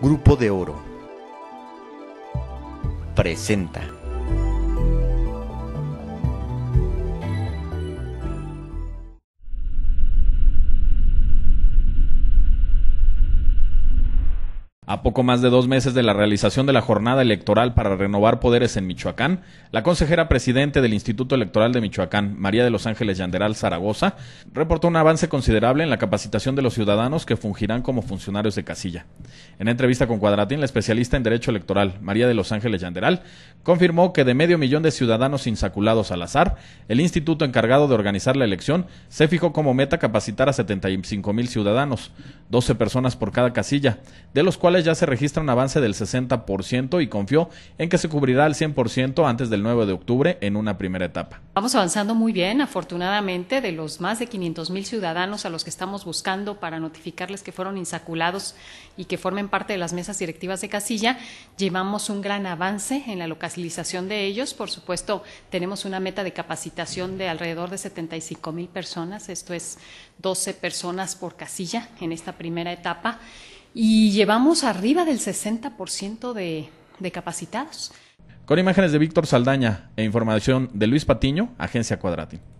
Grupo de Oro presenta. A poco más de dos meses de la realización de la jornada electoral para renovar poderes en Michoacán, la consejera presidente del Instituto Electoral de Michoacán, María de los Ángeles Yanderal Zaragoza, reportó un avance considerable en la capacitación de los ciudadanos que fungirán como funcionarios de casilla. En entrevista con Cuadratín, la especialista en Derecho Electoral, María de los Ángeles Yanderal, confirmó que de medio millón de ciudadanos insaculados al azar, el instituto encargado de organizar la elección se fijó como meta capacitar a 75 mil ciudadanos, 12 personas por cada casilla, de los cuales ya se registra un avance del 60% y confió en que se cubrirá el 100% antes del 9 de octubre en una primera etapa. Vamos avanzando muy bien, afortunadamente, de los más de 500 mil ciudadanos a los que estamos buscando para notificarles que fueron insaculados y que formen parte de las mesas directivas de casilla, llevamos un gran avance en la localización de ellos. Por supuesto, tenemos una meta de capacitación de alrededor de 75 mil personas, esto es 12 personas por casilla en esta primera etapa y llevamos arriba del 60% de, de capacitados. Con imágenes de Víctor Saldaña e información de Luis Patiño, Agencia Cuadrática.